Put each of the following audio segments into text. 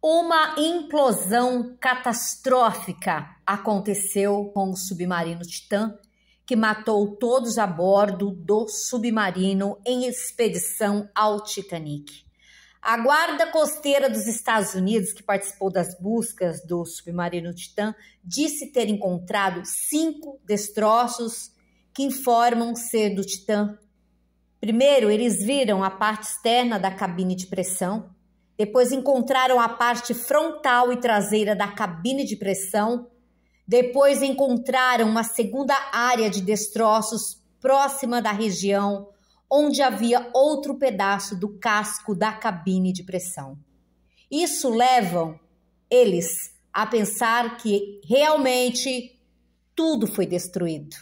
Uma implosão catastrófica aconteceu com o submarino Titã, que matou todos a bordo do submarino em expedição ao Titanic. A guarda costeira dos Estados Unidos, que participou das buscas do submarino Titã, disse ter encontrado cinco destroços que informam ser do Titã. Primeiro, eles viram a parte externa da cabine de pressão, depois encontraram a parte frontal e traseira da cabine de pressão. Depois encontraram uma segunda área de destroços próxima da região onde havia outro pedaço do casco da cabine de pressão. Isso levam eles a pensar que realmente tudo foi destruído.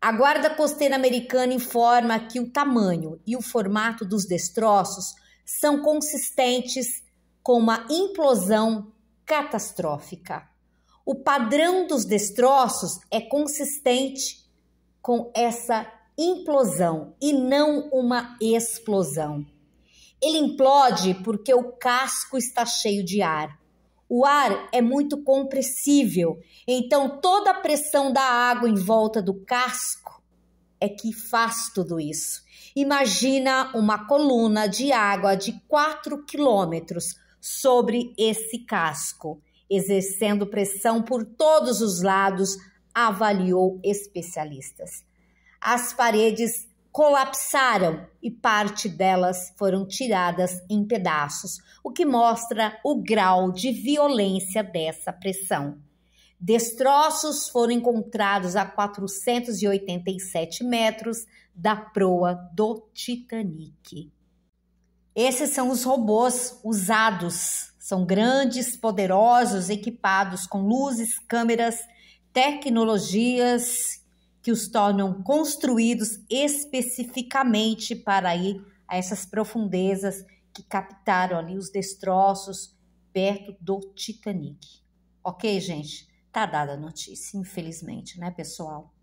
A Guarda Costeira Americana informa que o tamanho e o formato dos destroços são consistentes com uma implosão catastrófica. O padrão dos destroços é consistente com essa implosão e não uma explosão. Ele implode porque o casco está cheio de ar. O ar é muito compressível, então toda a pressão da água em volta do casco é que faz tudo isso. Imagina uma coluna de água de 4 quilômetros sobre esse casco, exercendo pressão por todos os lados, avaliou especialistas. As paredes colapsaram e parte delas foram tiradas em pedaços, o que mostra o grau de violência dessa pressão. Destroços foram encontrados a 487 metros da proa do Titanic. Esses são os robôs usados. São grandes, poderosos, equipados com luzes, câmeras, tecnologias que os tornam construídos especificamente para ir a essas profundezas que captaram ali os destroços perto do Titanic. Ok, gente? Tá dada a notícia, infelizmente, né, pessoal?